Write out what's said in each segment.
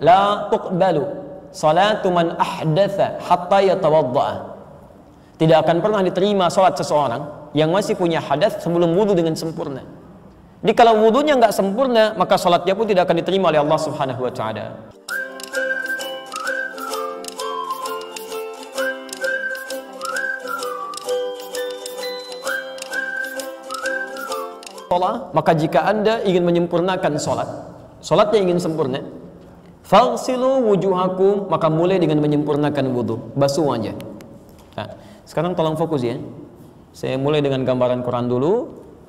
la tuqbalu salatu man ahdatha hatta yatawadda'a. Tidak akan pernah diterima salat seseorang yang masih punya hadas sebelum wudhu dengan sempurna. Jadi kalau wudhunya nggak sempurna, maka salatnya pun tidak akan diterima oleh Allah Subhanahu wa taala. Maka jika Anda ingin menyempurnakan salat, salatnya ingin sempurna, Fagsilu wujuhakum maka mulai dengan menyempurnakan wudhu basuh wajah. Nah, sekarang tolong fokus ya. Saya mulai dengan gambaran Quran dulu,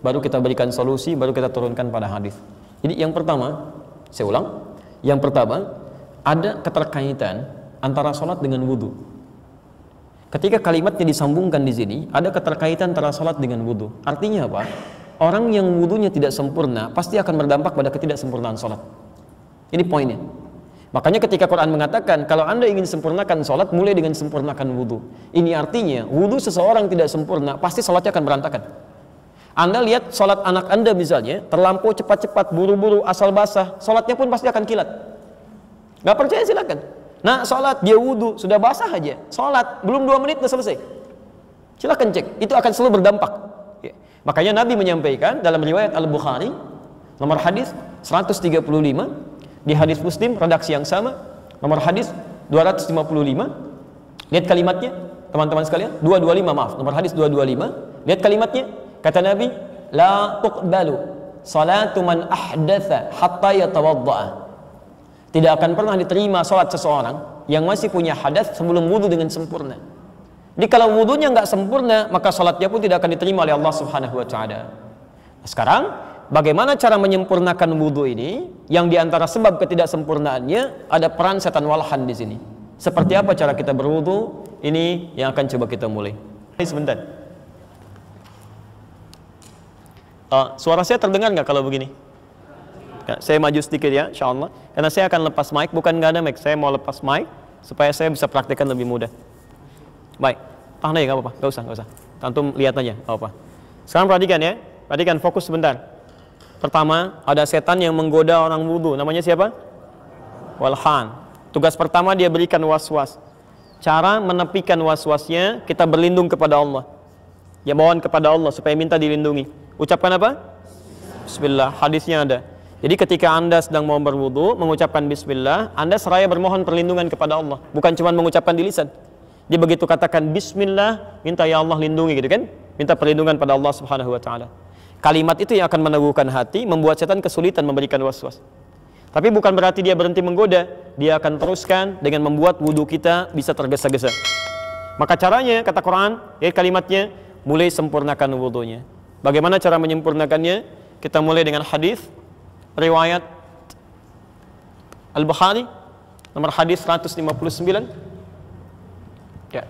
baru kita berikan solusi, baru kita turunkan pada hadis. Jadi yang pertama, saya ulang, yang pertama ada keterkaitan antara sholat dengan wudhu. Ketika kalimatnya disambungkan di sini, ada keterkaitan antara sholat dengan wudhu. Artinya apa? Orang yang wudhunya tidak sempurna pasti akan berdampak pada ketidaksempurnaan sholat. Ini poinnya. Makanya ketika Quran mengatakan kalau anda ingin sempurnakan sholat mulai dengan sempurnakan wudhu. Ini artinya wudhu seseorang tidak sempurna pasti sholatnya akan berantakan. Anda lihat sholat anak anda misalnya terlampau cepat-cepat buru-buru asal basah sholatnya pun pasti akan kilat. Gak percaya silakan. Nah sholat dia wudhu sudah basah aja sholat belum dua menit udah selesai. Silakan cek itu akan selalu berdampak. Ya. Makanya Nabi menyampaikan dalam riwayat Al Bukhari nomor hadis 135 di hadis Muslim redaksi yang sama nomor hadis 255 lihat kalimatnya teman-teman sekalian 225 maaf nomor hadis 225 lihat kalimatnya kata Nabi la tuqbalu salatu man ahdatha hatta yatawadda'a tidak akan pernah diterima salat seseorang yang masih punya hadas sebelum wudhu dengan sempurna jadi kalau wudhunya nggak sempurna maka salatnya pun tidak akan diterima oleh Allah Subhanahu wa taala nah, sekarang bagaimana cara menyempurnakan wudhu ini? Yang diantara sebab ketidaksempurnaannya ada peran setan walhan di sini. Seperti apa cara kita berwudhu? Ini yang akan coba kita mulai. Hai sebentar. Uh, suara saya terdengar nggak kalau begini? Nah, saya maju sedikit ya, insya Allah. Karena saya akan lepas mic, bukan nggak ada mic. Saya mau lepas mic supaya saya bisa praktekkan lebih mudah. Baik, tahan nah aja ya, nggak apa-apa, nggak usah, nggak usah. Tantum lihat aja, nggak apa-apa. Sekarang perhatikan ya, perhatikan fokus sebentar. Pertama, ada setan yang menggoda orang wudhu. Namanya siapa? Walhan. Tugas pertama dia berikan was-was. Cara menepikan was-wasnya, kita berlindung kepada Allah. Ya mohon kepada Allah supaya minta dilindungi. Ucapkan apa? Bismillah. Hadisnya ada. Jadi ketika anda sedang mau berwudhu mengucapkan bismillah, anda seraya bermohon perlindungan kepada Allah. Bukan cuma mengucapkan di lisan. Dia begitu katakan bismillah, minta ya Allah lindungi gitu kan? Minta perlindungan pada Allah subhanahu wa ta'ala. Kalimat itu yang akan meneguhkan hati, membuat setan kesulitan memberikan was-was. Tapi bukan berarti dia berhenti menggoda, dia akan teruskan dengan membuat wudhu kita bisa tergesa-gesa. Maka caranya, kata Quran, ya kalimatnya, mulai sempurnakan wudhunya. Bagaimana cara menyempurnakannya? Kita mulai dengan hadis riwayat Al-Bukhari nomor hadis 159. Ya.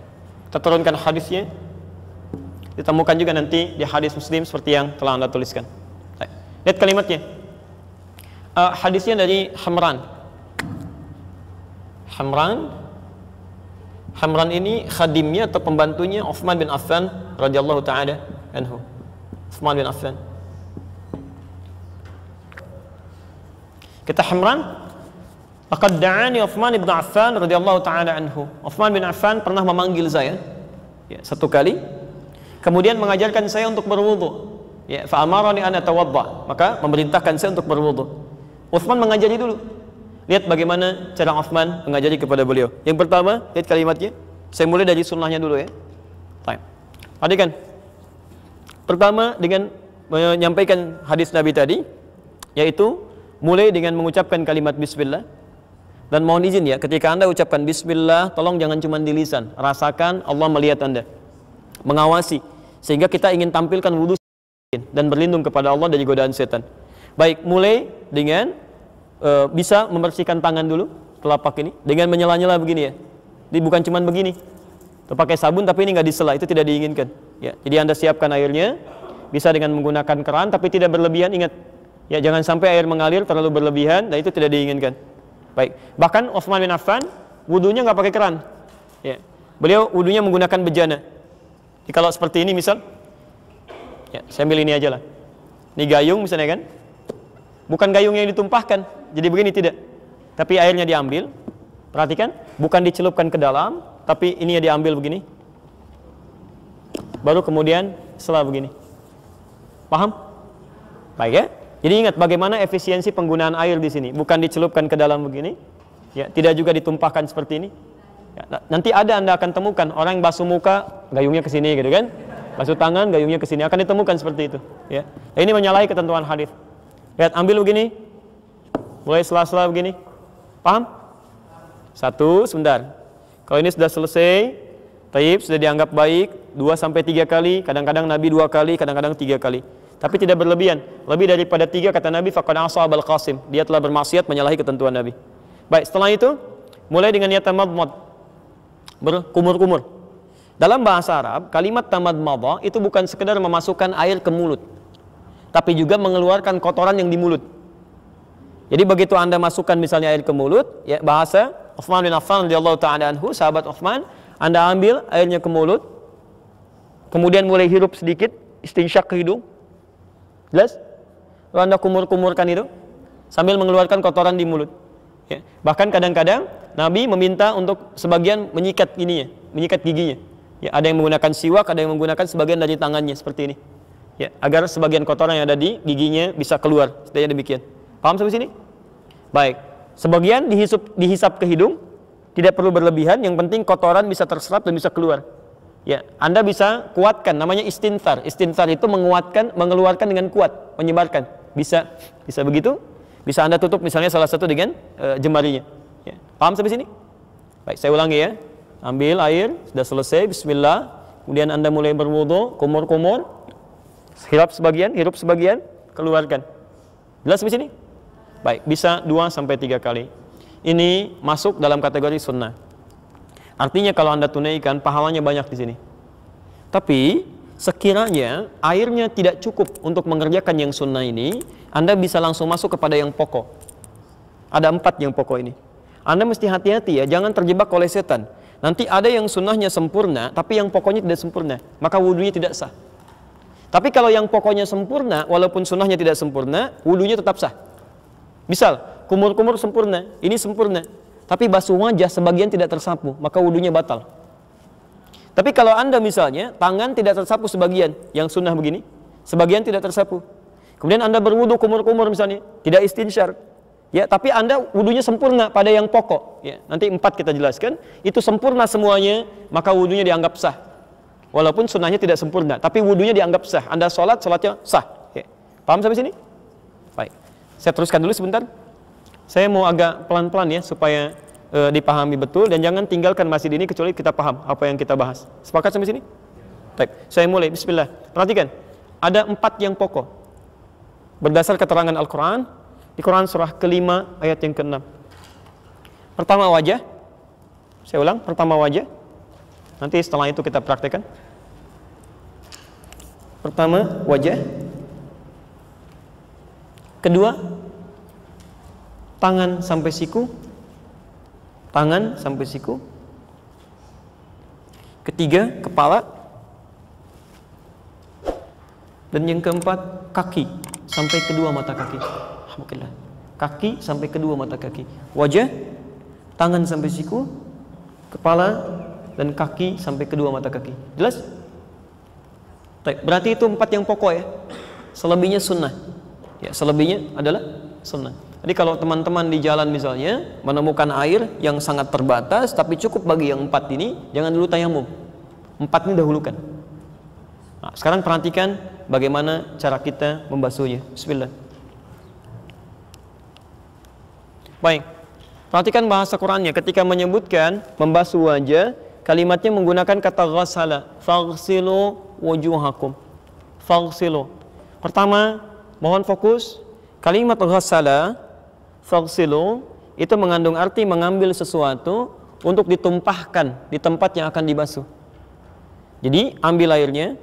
Kita turunkan hadisnya ditemukan juga nanti di hadis Muslim seperti yang telah Anda tuliskan. Lihat kalimatnya. Uh, hadisnya dari Hamran. Hamran Hamran ini khadimnya atau pembantunya Uthman bin Affan radhiyallahu taala anhu. Uthman bin Affan. kita Hamran, "Laqad da'ani Uthman bin Affan radhiyallahu taala anhu." Uthman bin Affan pernah memanggil saya ya, satu kali Kemudian mengajarkan saya untuk berwudu. Ya, fa amarani an atawadda. Maka memerintahkan saya untuk berwudu. Utsman mengajari dulu. Lihat bagaimana cara Utsman mengajari kepada beliau. Yang pertama, lihat kalimatnya. Saya mulai dari sunnahnya dulu ya. Time. kan? Pertama dengan menyampaikan hadis Nabi tadi yaitu mulai dengan mengucapkan kalimat bismillah dan mohon izin ya ketika Anda ucapkan bismillah tolong jangan cuma di lisan rasakan Allah melihat Anda mengawasi sehingga kita ingin tampilkan wudhu dan berlindung kepada Allah dari godaan setan. Baik, mulai dengan e, bisa membersihkan tangan dulu telapak ini dengan menyela-nyela begini ya. Jadi bukan cuman begini. pakai sabun tapi ini nggak disela, itu tidak diinginkan. Ya, jadi Anda siapkan airnya bisa dengan menggunakan keran tapi tidak berlebihan ingat. Ya, jangan sampai air mengalir terlalu berlebihan dan itu tidak diinginkan. Baik. Bahkan Osman bin Affan wudhunya nggak pakai keran. Ya. Beliau wudhunya menggunakan bejana. Ini kalau seperti ini misal, ya, saya ambil ini aja lah. Ini gayung misalnya kan, bukan gayung yang ditumpahkan, jadi begini tidak. Tapi airnya diambil, perhatikan, bukan dicelupkan ke dalam, tapi ini yang diambil begini. Baru kemudian setelah begini. Paham? Baik ya? Jadi ingat bagaimana efisiensi penggunaan air di sini, bukan dicelupkan ke dalam begini, ya, tidak juga ditumpahkan seperti ini, Ya, nah, nanti ada Anda akan temukan orang yang basuh muka, gayungnya ke sini gitu kan. Basuh tangan, gayungnya ke sini. Akan ditemukan seperti itu, ya. Nah, ini menyalahi ketentuan hadis. Lihat, ambil begini. Mulai sela-sela begini. Paham? Satu, sebentar. Kalau ini sudah selesai, taib sudah dianggap baik, dua sampai tiga kali, kadang-kadang Nabi dua kali, kadang-kadang tiga kali tapi tidak berlebihan. Lebih daripada tiga kata Nabi, faqad abal qasim. Dia telah bermaksiat menyalahi ketentuan Nabi. Baik, setelah itu mulai dengan niat mad-mad berkumur-kumur. Dalam bahasa Arab, kalimat tamad mada itu bukan sekedar memasukkan air ke mulut, tapi juga mengeluarkan kotoran yang di mulut. Jadi begitu Anda masukkan misalnya air ke mulut, ya bahasa Uthman bin Affan radhiyallahu taala anhu, sahabat Uthman, Anda ambil airnya ke mulut, kemudian mulai hirup sedikit, istinsyak ke hidung. Jelas? Lalu Anda kumur-kumurkan itu sambil mengeluarkan kotoran di mulut. Ya. Bahkan kadang-kadang Nabi meminta untuk sebagian menyikat ininya, menyikat giginya. Ya, ada yang menggunakan siwak, ada yang menggunakan sebagian dari tangannya seperti ini. Ya, agar sebagian kotoran yang ada di giginya bisa keluar. Setidaknya demikian. Paham sampai sini? Baik. Sebagian dihisap dihisap ke hidung, tidak perlu berlebihan, yang penting kotoran bisa terserap dan bisa keluar. Ya, Anda bisa kuatkan namanya istinfar. Istinfar itu menguatkan, mengeluarkan dengan kuat, menyebarkan. Bisa bisa begitu bisa Anda tutup misalnya salah satu dengan e, jemarinya. Ya. Paham sampai sini? Baik, saya ulangi ya. Ambil air, sudah selesai, bismillah. Kemudian Anda mulai berwudhu, kumur-kumur. hirup sebagian, hirup sebagian, keluarkan. Jelas sampai sini? Baik, bisa 2 sampai tiga kali. Ini masuk dalam kategori sunnah. Artinya kalau Anda tunaikan, pahalanya banyak di sini. Tapi Sekiranya airnya tidak cukup untuk mengerjakan yang sunnah ini, Anda bisa langsung masuk kepada yang pokok. Ada empat yang pokok ini. Anda mesti hati-hati ya, jangan terjebak oleh setan. Nanti ada yang sunnahnya sempurna, tapi yang pokoknya tidak sempurna. Maka wudhunya tidak sah. Tapi kalau yang pokoknya sempurna, walaupun sunnahnya tidak sempurna, wudhunya tetap sah. Misal, kumur-kumur sempurna, ini sempurna. Tapi basuh wajah sebagian tidak tersapu, maka wudhunya batal. Tapi kalau Anda misalnya tangan tidak tersapu sebagian, yang sunnah begini, sebagian tidak tersapu. Kemudian Anda berwudu kumur-kumur misalnya, tidak istinsyar. Ya, tapi Anda wudhunya sempurna pada yang pokok, ya. Nanti empat kita jelaskan, itu sempurna semuanya, maka wudhunya dianggap sah. Walaupun sunnahnya tidak sempurna, tapi wudhunya dianggap sah. Anda sholat, sholatnya sah. Ya. Paham sampai sini? Baik. Saya teruskan dulu sebentar. Saya mau agak pelan-pelan ya supaya e, dipahami betul dan jangan tinggalkan masjid ini kecuali kita paham apa yang kita bahas. Sepakat sampai sini? Baik, saya mulai. Bismillah. Perhatikan, ada empat yang pokok. Berdasar keterangan Al-Quran, di Quran surah kelima ayat yang keenam. Pertama wajah. Saya ulang, pertama wajah. Nanti setelah itu kita praktekkan. Pertama wajah. Kedua tangan sampai siku tangan sampai siku. Ketiga, kepala. Dan yang keempat, kaki sampai kedua mata kaki. Alhamdulillah. Kaki sampai kedua mata kaki. Wajah, tangan sampai siku, kepala dan kaki sampai kedua mata kaki. Jelas? baik Berarti itu empat yang pokok ya. Selebihnya sunnah. Ya, selebihnya adalah sunnah. Jadi kalau teman-teman di jalan misalnya menemukan air yang sangat terbatas tapi cukup bagi yang empat ini, jangan dulu tayamum. Empat ini dahulukan. Nah, sekarang perhatikan bagaimana cara kita membasuhnya. Bismillah. Baik. Perhatikan bahasa Qurannya ketika menyebutkan membasuh wajah, kalimatnya menggunakan kata ghasala. Faghsilu wujuhakum. Faghsilu. Pertama, mohon fokus kalimat ghasala Fagsilu itu mengandung arti mengambil sesuatu untuk ditumpahkan di tempat yang akan dibasuh. Jadi ambil airnya,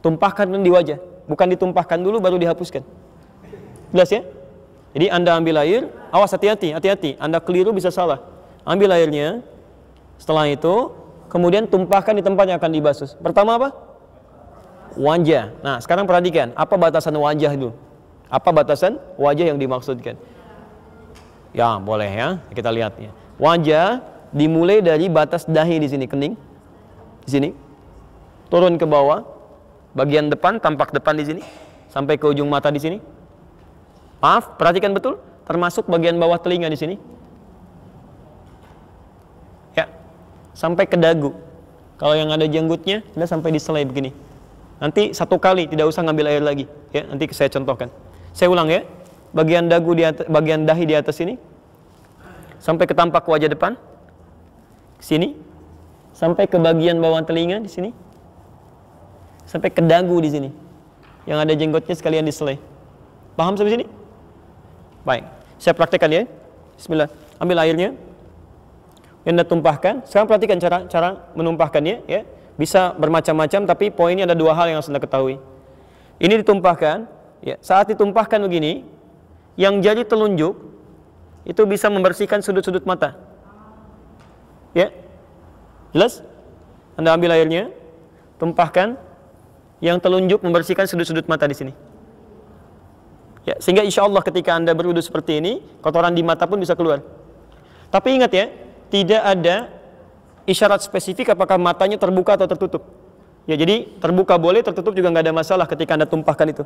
tumpahkan di wajah. Bukan ditumpahkan dulu baru dihapuskan. Jelas ya? Jadi Anda ambil air, awas hati-hati, hati-hati. Anda keliru bisa salah. Ambil airnya, setelah itu kemudian tumpahkan di tempat yang akan dibasuh. Pertama apa? Wajah. Nah, sekarang perhatikan, apa batasan wajah itu? Apa batasan wajah yang dimaksudkan? Ya, boleh ya. Kita lihat ya. Wajah dimulai dari batas dahi di sini, kening. Di sini. Turun ke bawah. Bagian depan tampak depan di sini sampai ke ujung mata di sini. Maaf, perhatikan betul, termasuk bagian bawah telinga di sini. Ya. Sampai ke dagu. Kalau yang ada jenggotnya, sudah sampai di selai begini. Nanti satu kali tidak usah ngambil air lagi, ya. Nanti saya contohkan. Saya ulang ya bagian dagu di atas, bagian dahi di atas sini sampai ke tampak wajah depan sini sampai ke bagian bawah telinga di sini sampai ke dagu di sini yang ada jenggotnya sekalian diselai paham sampai sini baik saya praktekkan ya Bismillah ambil airnya yang anda tumpahkan sekarang perhatikan cara cara menumpahkannya ya bisa bermacam-macam tapi poinnya ada dua hal yang harus anda ketahui ini ditumpahkan ya saat ditumpahkan begini yang jadi telunjuk itu bisa membersihkan sudut-sudut mata. Ya. Jelas? Anda ambil airnya, tumpahkan yang telunjuk membersihkan sudut-sudut mata di sini. Ya, sehingga insya Allah ketika Anda berwudhu seperti ini, kotoran di mata pun bisa keluar. Tapi ingat ya, tidak ada isyarat spesifik apakah matanya terbuka atau tertutup. Ya, jadi terbuka boleh, tertutup juga nggak ada masalah ketika Anda tumpahkan itu.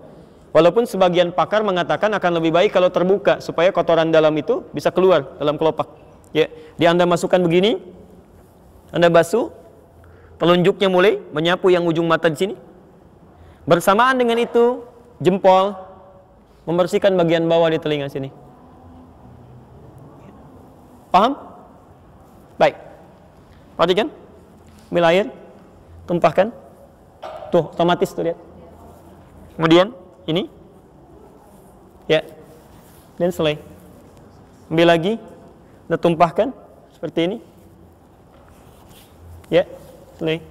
Walaupun sebagian pakar mengatakan akan lebih baik kalau terbuka supaya kotoran dalam itu bisa keluar dalam kelopak. Ya, di Anda masukkan begini, Anda basuh, telunjuknya mulai menyapu yang ujung mata di sini. Bersamaan dengan itu, jempol membersihkan bagian bawah di telinga sini. Paham? Baik. Perhatikan. Ambil air, tumpahkan. Tuh, otomatis tuh lihat. Kemudian ini ya dan selai ambil lagi dan tumpahkan seperti ini ya selai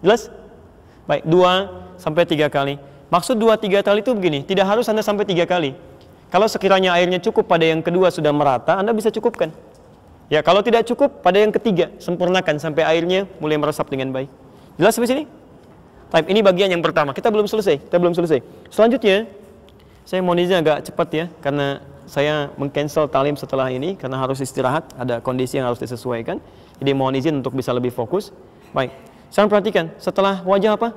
jelas baik dua sampai tiga kali maksud dua tiga kali itu begini tidak harus anda sampai tiga kali kalau sekiranya airnya cukup pada yang kedua sudah merata anda bisa cukupkan ya kalau tidak cukup pada yang ketiga sempurnakan sampai airnya mulai meresap dengan baik jelas di sini Time ini bagian yang pertama. Kita belum selesai. Kita belum selesai. Selanjutnya, saya mohon izin agak cepat ya, karena saya mengcancel talim setelah ini karena harus istirahat. Ada kondisi yang harus disesuaikan. Jadi mohon izin untuk bisa lebih fokus. Baik. Sekarang perhatikan. Setelah wajah apa?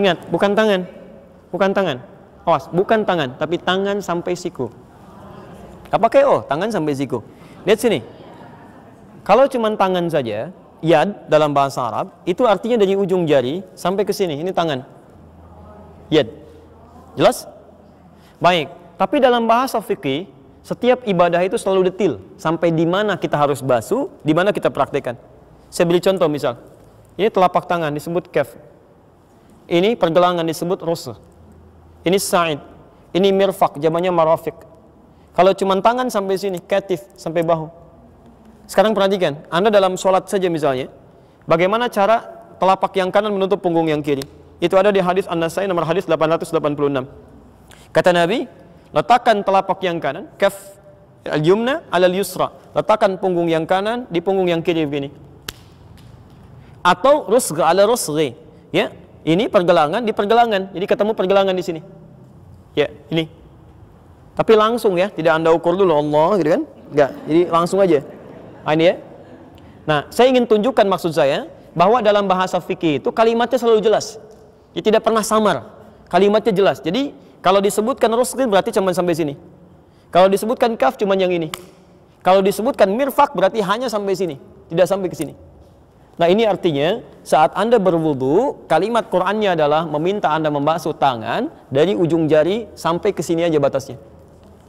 Ingat, bukan tangan. Bukan tangan. Awas, bukan tangan, tapi tangan sampai siku. Apa pakai oh, tangan sampai siku. Lihat sini. Kalau cuma tangan saja, yad dalam bahasa Arab itu artinya dari ujung jari sampai ke sini, ini tangan. Yad. Jelas? Baik, tapi dalam bahasa fikih setiap ibadah itu selalu detil sampai di mana kita harus basuh, di mana kita praktekkan. Saya beri contoh misal. Ini telapak tangan disebut kef. Ini pergelangan disebut rusuh. Ini sa'id. Ini mirfak, jamannya marafik. Kalau cuma tangan sampai sini, katif sampai bahu. Sekarang perhatikan, Anda dalam sholat saja misalnya, bagaimana cara telapak yang kanan menutup punggung yang kiri? Itu ada di hadis An-Nasai nomor hadis 886. Kata Nabi, letakkan telapak yang kanan, kaf al-yumna alal yusra. Letakkan punggung yang kanan di punggung yang kiri begini. Atau rusga ala rusghi. Ya, ini pergelangan di pergelangan. Jadi ketemu pergelangan di sini. Ya, ini. Tapi langsung ya, tidak Anda ukur dulu Allah gitu kan? Enggak, jadi langsung aja. Ah, ini ya. Nah, saya ingin tunjukkan maksud saya bahwa dalam bahasa fikih itu kalimatnya selalu jelas. Ya, tidak pernah samar. Kalimatnya jelas. Jadi kalau disebutkan rusqin berarti cuma sampai sini. Kalau disebutkan kaf cuma yang ini. Kalau disebutkan mirfak berarti hanya sampai sini, tidak sampai ke sini. Nah ini artinya saat anda berwudu kalimat Qurannya adalah meminta anda membasuh tangan dari ujung jari sampai ke sini aja batasnya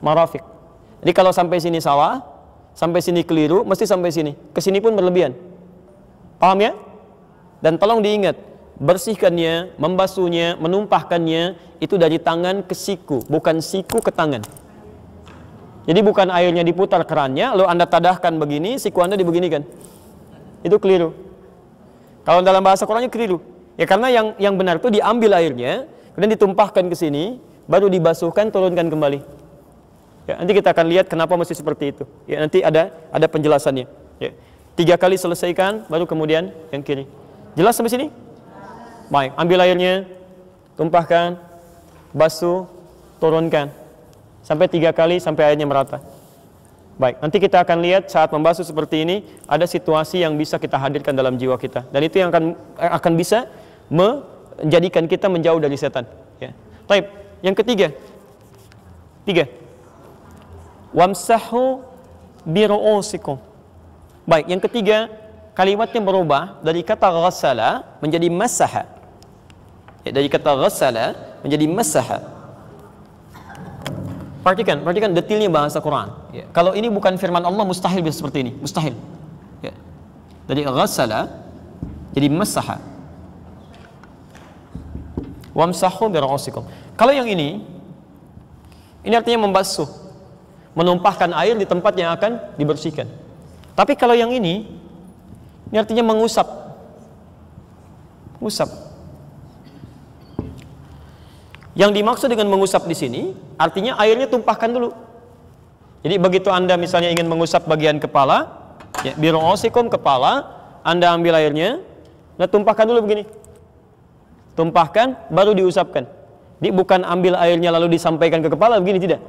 marafik. Jadi kalau sampai sini salah sampai sini keliru, mesti sampai sini. Kesini pun berlebihan. Paham ya? Dan tolong diingat, bersihkannya, membasuhnya, menumpahkannya itu dari tangan ke siku, bukan siku ke tangan. Jadi bukan airnya diputar kerannya, lalu Anda tadahkan begini, siku Anda dibeginikan. Itu keliru. Kalau dalam bahasa Qurannya keliru. Ya karena yang yang benar itu diambil airnya, kemudian ditumpahkan ke sini, baru dibasuhkan, turunkan kembali. Ya, nanti kita akan lihat kenapa mesti seperti itu. Ya, nanti ada ada penjelasannya. Ya. Tiga kali selesaikan, baru kemudian yang kiri. Jelas sampai sini? Baik, ambil airnya, tumpahkan, basuh, turunkan. Sampai tiga kali, sampai airnya merata. Baik, nanti kita akan lihat saat membasuh seperti ini, ada situasi yang bisa kita hadirkan dalam jiwa kita. Dan itu yang akan akan bisa menjadikan kita menjauh dari setan. Ya. Baik, yang ketiga. Tiga wamsahu biru'usikum. Baik, yang ketiga, kalimatnya berubah dari kata ghassala menjadi masaha. Ya, dari kata ghassala menjadi masaha. Perhatikan, perhatikan detailnya bahasa Quran. Ya. Kalau ini bukan firman Allah mustahil bisa seperti ini, mustahil. Ya. Dari ghassala jadi masaha. Wamsahu biru'usikum. Kalau yang ini ini artinya membasuh menumpahkan air di tempat yang akan dibersihkan. Tapi kalau yang ini, ini artinya mengusap. Usap. Yang dimaksud dengan mengusap di sini, artinya airnya tumpahkan dulu. Jadi begitu Anda misalnya ingin mengusap bagian kepala, ya, biroosikum kepala, Anda ambil airnya, nah tumpahkan dulu begini. Tumpahkan, baru diusapkan. Jadi bukan ambil airnya lalu disampaikan ke kepala, begini tidak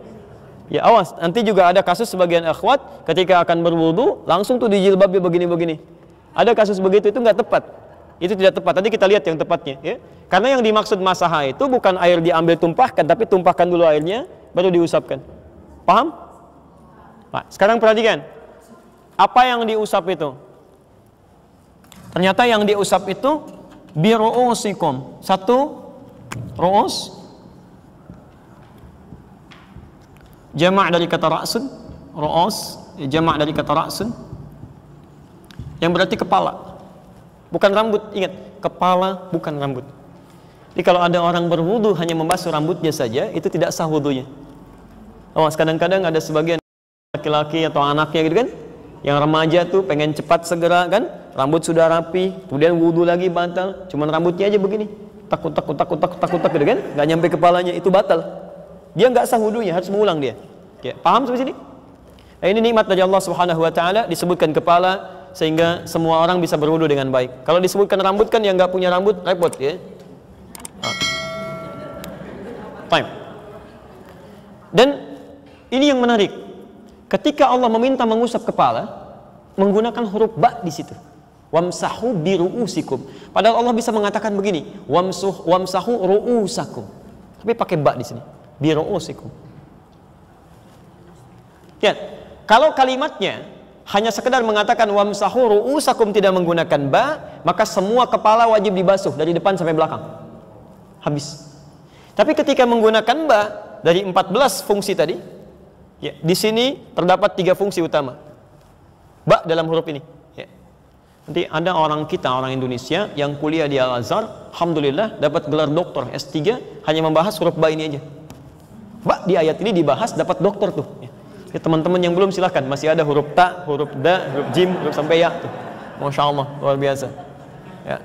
Ya awas, nanti juga ada kasus sebagian akhwat ketika akan berwudu langsung tuh dijilbabnya begini-begini. Ada kasus begitu itu nggak tepat. Itu tidak tepat. Tadi kita lihat yang tepatnya. Ya. Karena yang dimaksud masaha itu bukan air diambil tumpahkan, tapi tumpahkan dulu airnya baru diusapkan. Paham? Nah, sekarang perhatikan. Apa yang diusap itu? Ternyata yang diusap itu biru'usikum. Satu roos. jamak dari kata ra'sun ro'os ya, jamak dari kata ra'sun yang berarti kepala bukan rambut ingat kepala bukan rambut jadi kalau ada orang berwudu hanya membasuh rambutnya saja itu tidak sah wudunya awas oh, kadang-kadang ada sebagian laki-laki atau anaknya gitu kan yang remaja tuh pengen cepat segera kan rambut sudah rapi kemudian wudu lagi batal cuman rambutnya aja begini takut takut takut takut takut takut gitu kan nggak nyampe kepalanya itu batal dia nggak sah wudhunya harus mengulang dia Ya, paham sampai sini? Nah, ini nikmat dari Allah Subhanahu wa taala disebutkan kepala sehingga semua orang bisa berwudu dengan baik. Kalau disebutkan rambut kan yang nggak punya rambut repot ya. Time. Ah. Dan ini yang menarik. Ketika Allah meminta mengusap kepala menggunakan huruf ba di situ. Wamsahu biruusikum. Padahal Allah bisa mengatakan begini, wamsuh wamsahu ruusakum. Tapi pakai ba di sini. Biruusikum Ya, kalau kalimatnya hanya sekedar mengatakan wamsahu ru'usakum tidak menggunakan ba, maka semua kepala wajib dibasuh dari depan sampai belakang. Habis. Tapi ketika menggunakan ba dari 14 fungsi tadi, ya, di sini terdapat tiga fungsi utama. Ba dalam huruf ini. Ya. Nanti ada orang kita, orang Indonesia yang kuliah di Al-Azhar, Alhamdulillah dapat gelar doktor S3 hanya membahas huruf ba ini aja. Ba di ayat ini dibahas dapat doktor tuh. Ya. Ya, teman-teman yang belum silahkan, masih ada huruf ta, huruf da, huruf jim, huruf sampai ya. Tuh. Masya Allah, luar biasa. Ya.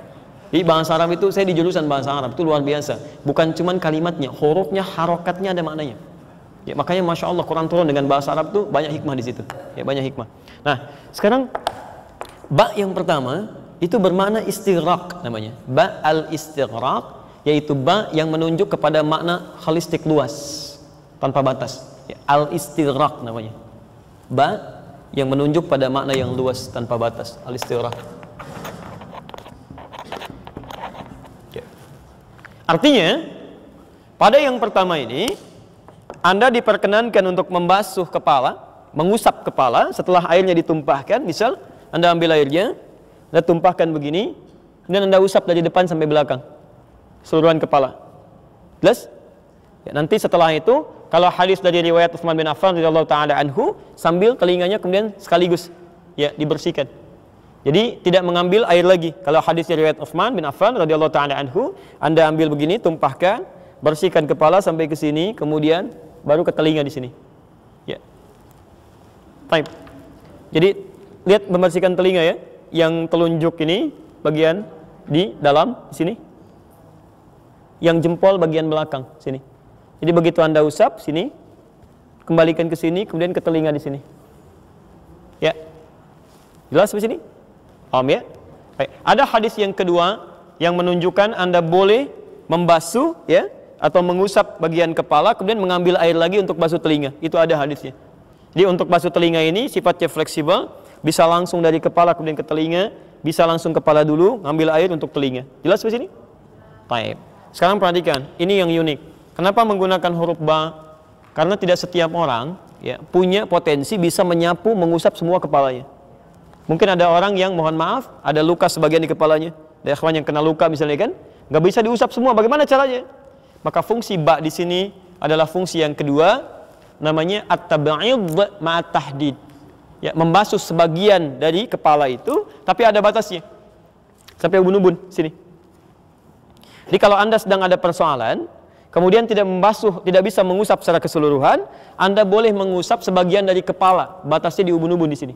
Jadi bahasa Arab itu, saya di jurusan bahasa Arab, itu luar biasa. Bukan cuman kalimatnya, hurufnya, harokatnya ada maknanya. Ya, makanya Masya Allah, Quran turun dengan bahasa Arab tuh banyak hikmah di situ. Ya, banyak hikmah. Nah, sekarang, bak yang pertama, itu bermakna istirak namanya. Ba al istirak yaitu ba yang menunjuk kepada makna holistik luas, tanpa batas al istirak namanya ba yang menunjuk pada makna yang luas tanpa batas al istirak ya. artinya pada yang pertama ini anda diperkenankan untuk membasuh kepala mengusap kepala setelah airnya ditumpahkan misal anda ambil airnya anda tumpahkan begini kemudian anda usap dari depan sampai belakang seluruhan kepala jelas ya, nanti setelah itu kalau hadis dari riwayat Utsman bin Affan radhiyallahu taala anhu sambil telinganya kemudian sekaligus ya dibersihkan. Jadi tidak mengambil air lagi. Kalau hadis dari riwayat Utsman bin Affan radhiyallahu taala anhu, Anda ambil begini, tumpahkan, bersihkan kepala sampai ke sini, kemudian baru ke telinga di sini. Ya. Baik. Jadi lihat membersihkan telinga ya, yang telunjuk ini bagian di dalam di sini. Yang jempol bagian belakang sini. Jadi begitu Anda usap sini, kembalikan ke sini, kemudian ke telinga di sini. Ya. Jelas di sini? Paham ya? Baik. Ada hadis yang kedua yang menunjukkan Anda boleh membasuh ya atau mengusap bagian kepala kemudian mengambil air lagi untuk basuh telinga. Itu ada hadisnya. Jadi untuk basuh telinga ini sifatnya fleksibel, bisa langsung dari kepala kemudian ke telinga, bisa langsung kepala dulu ngambil air untuk telinga. Jelas di sini? Baik. Sekarang perhatikan, ini yang unik. Kenapa menggunakan huruf ba? Karena tidak setiap orang ya punya potensi bisa menyapu mengusap semua kepalanya. Mungkin ada orang yang mohon maaf ada luka sebagian di kepalanya. Ada ikhwan yang kena luka misalnya kan, nggak bisa diusap semua. Bagaimana caranya? Maka fungsi ba di sini adalah fungsi yang kedua namanya at-tabaid ma'at tahdid. Ya, membasuh sebagian dari kepala itu tapi ada batasnya. Sampai ubun-ubun sini. Jadi kalau Anda sedang ada persoalan, kemudian tidak membasuh, tidak bisa mengusap secara keseluruhan, Anda boleh mengusap sebagian dari kepala, batasnya di ubun-ubun di sini.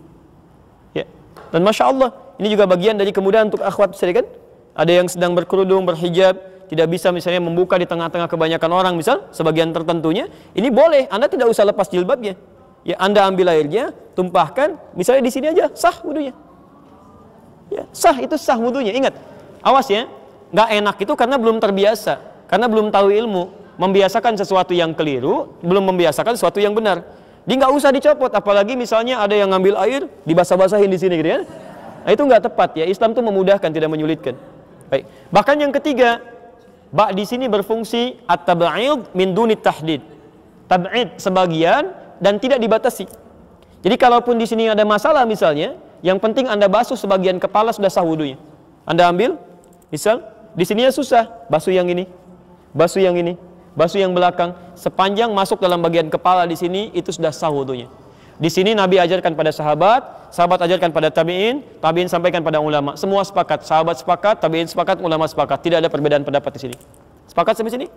Ya. Dan masya Allah, ini juga bagian dari kemudahan untuk akhwat kan? Ada yang sedang berkerudung, berhijab, tidak bisa misalnya membuka di tengah-tengah kebanyakan orang misal sebagian tertentunya, ini boleh, Anda tidak usah lepas jilbabnya. Ya, Anda ambil airnya, tumpahkan, misalnya di sini aja, sah wudhunya. Ya, sah itu sah wudhunya. Ingat, awas ya, nggak enak itu karena belum terbiasa karena belum tahu ilmu, membiasakan sesuatu yang keliru, belum membiasakan sesuatu yang benar. Dia nggak usah dicopot, apalagi misalnya ada yang ngambil air dibasah-basahin di sini gitu ya. Nah, itu nggak tepat ya. Islam tuh memudahkan, tidak menyulitkan. Baik. Bahkan yang ketiga, bak di sini berfungsi at-tab'id min dunit tahdid. Tab'id sebagian dan tidak dibatasi. Jadi kalaupun di sini ada masalah misalnya, yang penting Anda basuh sebagian kepala sudah sah Anda ambil, misal di sini ya susah, basuh yang ini basuh yang ini, basuh yang belakang, sepanjang masuk dalam bagian kepala di sini itu sudah sah wudunya. Di sini Nabi ajarkan pada sahabat, sahabat ajarkan pada tabi'in, tabi'in sampaikan pada ulama. Semua sepakat, sahabat sepakat, tabi'in sepakat, ulama sepakat. Tidak ada perbedaan pendapat di sini. Sepakat sampai sini?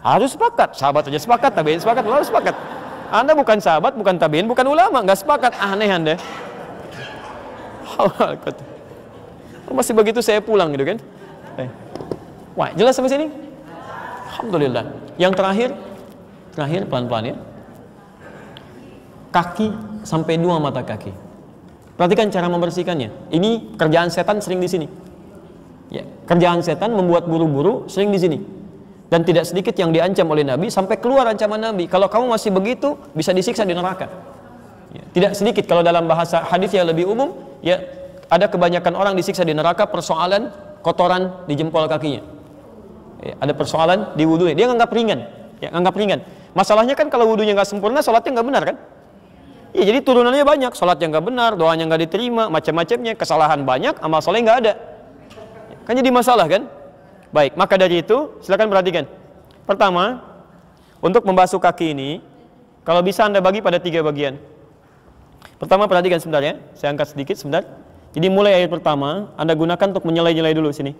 Harus sepakat. Sahabat aja sepakat, tabi'in sepakat, ulama sepakat. Anda bukan sahabat, bukan tabi'in, bukan ulama, nggak sepakat. Aneh Anda. Masih begitu saya pulang gitu kan. Eh. Wah, jelas sampai sini? Alhamdulillah. Yang terakhir, terakhir pelan-pelan ya. Kaki sampai dua mata kaki. Perhatikan cara membersihkannya. Ini kerjaan setan sering di sini. Ya, kerjaan setan membuat buru-buru sering di sini. Dan tidak sedikit yang diancam oleh Nabi sampai keluar ancaman Nabi. Kalau kamu masih begitu bisa disiksa di neraka. Ya, tidak sedikit kalau dalam bahasa hadis yang lebih umum ya ada kebanyakan orang disiksa di neraka persoalan kotoran di jempol kakinya ya, ada persoalan di wudhunya dia nganggap ringan ya nganggap ringan masalahnya kan kalau wudhunya nggak sempurna sholatnya nggak benar kan ya jadi turunannya banyak sholat yang nggak benar doanya nggak diterima macam-macamnya kesalahan banyak amal soleh nggak ada kan jadi masalah kan baik maka dari itu silakan perhatikan pertama untuk membasuh kaki ini kalau bisa anda bagi pada tiga bagian pertama perhatikan sebentar ya saya angkat sedikit sebentar jadi mulai ayat pertama anda gunakan untuk menyelai-nyelai dulu sini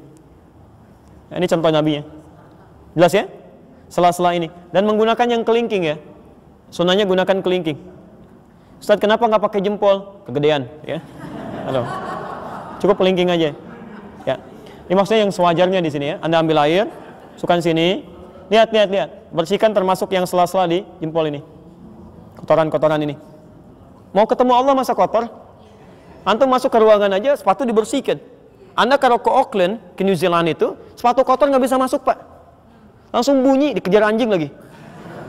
Nah, ini contoh nabinya. Jelas ya? Sela-sela ini. Dan menggunakan yang kelingking ya. Sunnahnya gunakan kelingking. Ustaz kenapa nggak pakai jempol? Kegedean ya. Halo. Cukup kelingking aja. Ya. Ini maksudnya yang sewajarnya di sini ya. Anda ambil air, sukan sini. Lihat, lihat, lihat. Bersihkan termasuk yang sela-sela di jempol ini. Kotoran-kotoran ini. Mau ketemu Allah masa kotor? Antum masuk ke ruangan aja, sepatu dibersihkan. Anda kalau ke Auckland, ke New Zealand itu, sepatu kotor nggak bisa masuk, Pak. Langsung bunyi, dikejar anjing lagi.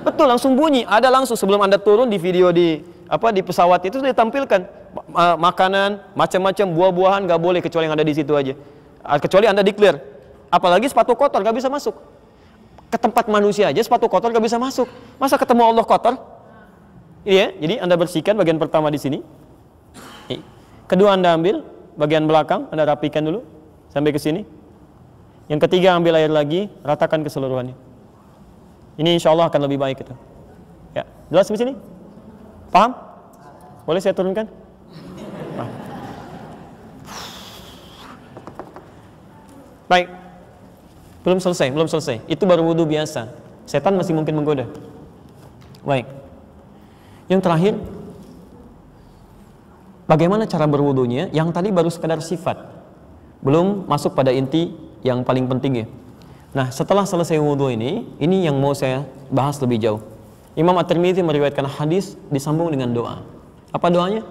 Betul, langsung bunyi. Ada langsung sebelum Anda turun di video di apa di pesawat itu ditampilkan makanan, macam-macam buah-buahan nggak boleh kecuali yang ada di situ aja. Ah, kecuali Anda declare. Apalagi sepatu kotor nggak bisa masuk. Ke tempat manusia aja sepatu kotor nggak bisa masuk. Masa ketemu Allah kotor? Iya, jadi Anda bersihkan bagian pertama di sini. Kedua Anda ambil, bagian belakang, Anda rapikan dulu sampai ke sini. Yang ketiga ambil air lagi, ratakan keseluruhannya. Ini insya Allah akan lebih baik itu. Ya, jelas di sini? Paham? Boleh saya turunkan? Nah. Baik. Belum selesai, belum selesai. Itu baru wudhu biasa. Setan masih mungkin menggoda. Baik. Yang terakhir, Bagaimana cara berwudhunya Yang tadi baru sekedar sifat. Belum masuk pada inti yang paling penting ya. Nah, setelah selesai wudhu ini, ini yang mau saya bahas lebih jauh. Imam At-Tirmidzi meriwayatkan hadis disambung dengan doa. Apa doanya?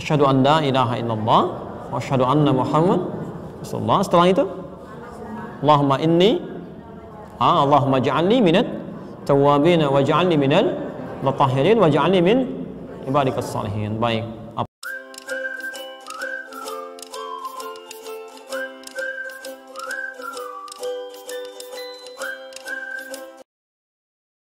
Asyhadu an la ilaha illallah wa asyhadu anna Muhammad Rasulullah. Setelah itu, Allahumma inni ah, Allahumma ja'alni minat tawabin wa ja'alni minal mutahhirin wa ja'alni min ibadika salihin. Baik.